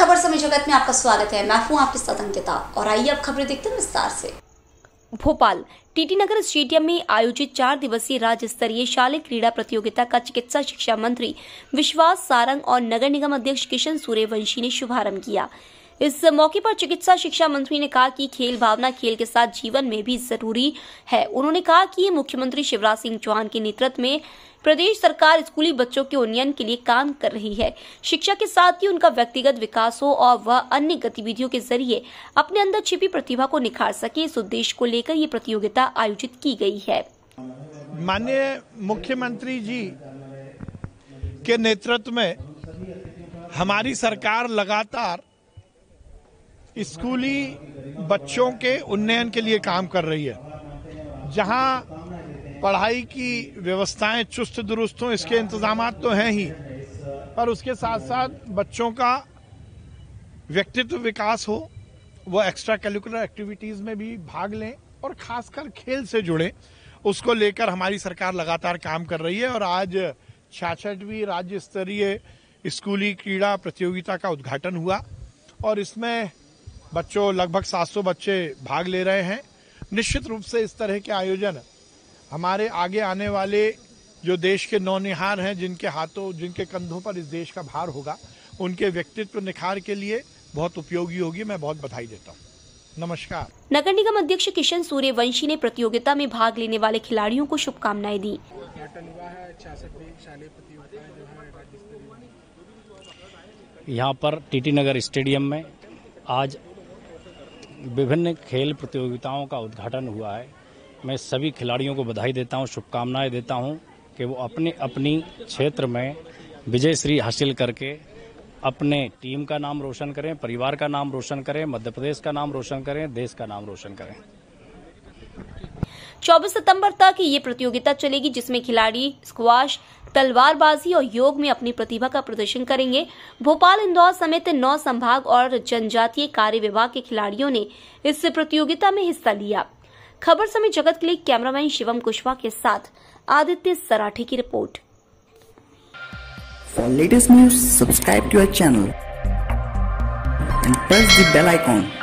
खबर समय जगत में आपका स्वागत है मैं हूं आपके साथ अंकिता और आइए अब खबरें देखते हैं विस्तार से भोपाल टीटी नगर स्टेडियम में आयोजित चार दिवसीय राज्य स्तरीय शालेय क्रीड़ा प्रतियोगिता का चिकित्सा शिक्षा मंत्री विश्वास सारंग और नगर निगम अध्यक्ष किशन सूर्यवंशी ने शुभारंभ किया इस मौके पर चिकित्सा शिक्षा मंत्री ने कहा कि खेल भावना खेल के साथ जीवन में भी जरूरी है उन्होंने कहा कि मुख्यमंत्री शिवराज सिंह चौहान के नेतृत्व में प्रदेश सरकार स्कूली बच्चों के उन्नयन के लिए काम कर रही है शिक्षा के साथ ही उनका व्यक्तिगत विकास हो और वह अन्य गतिविधियों के जरिए अपने अंदर छिपी प्रतिभा को निखार सके इस उद्देश्य को लेकर ये प्रतियोगिता आयोजित की गई है माननीय मुख्यमंत्री जी के नेतृत्व में हमारी सरकार लगातार स्कूली बच्चों के उन्नयन के लिए काम कर रही है जहां पढ़ाई की व्यवस्थाएं चुस्त दुरुस्त हों इसके इंतजाम तो हैं ही पर उसके साथ साथ बच्चों का व्यक्तित्व विकास हो वो एक्स्ट्रा करिकुलर एक्टिविटीज़ में भी भाग लें और खासकर खेल से जुड़े उसको लेकर हमारी सरकार लगातार काम कर रही है और आज छियासठवीं राज्य स्तरीय स्कूली क्रीड़ा प्रतियोगिता का उद्घाटन हुआ और इसमें बच्चों लगभग 700 बच्चे भाग ले रहे हैं निश्चित रूप से इस तरह के आयोजन हमारे आगे आने वाले जो देश के नौनिहार हैं जिनके हाथों जिनके कंधों पर इस देश का भार होगा उनके व्यक्तित्व निखार के लिए बहुत उपयोगी होगी मैं बहुत बधाई देता हूँ नमस्कार नगर निगम अध्यक्ष किशन सूर्यवंशी ने प्रतियोगिता में भाग लेने वाले खिलाड़ियों को शुभकामनाएं दी यहाँ पर टीटी नगर स्टेडियम में आज विभिन्न खेल प्रतियोगिताओं का उद्घाटन हुआ है मैं सभी खिलाड़ियों को बधाई देता हूँ शुभकामनाएं देता हूँ कि वो अपने अपनी क्षेत्र में विजय श्री हासिल करके अपने टीम का नाम रोशन करें परिवार का नाम रोशन करें मध्य प्रदेश का नाम रोशन करें देश का नाम रोशन करें 24 सितंबर तक ये प्रतियोगिता चलेगी जिसमें खिलाड़ी स्क्वाश तलवारबाजी और योग में अपनी प्रतिभा का प्रदर्शन करेंगे भोपाल इंदौर समेत नौ संभाग और जनजातीय कार्य विभाग के खिलाड़ियों ने इस प्रतियोगिता में हिस्सा लिया खबर समय जगत के लिए कैमरामैन शिवम कुशवाहा के साथ आदित्य सराठे की report latest news subscribe to our channel and press the bell icon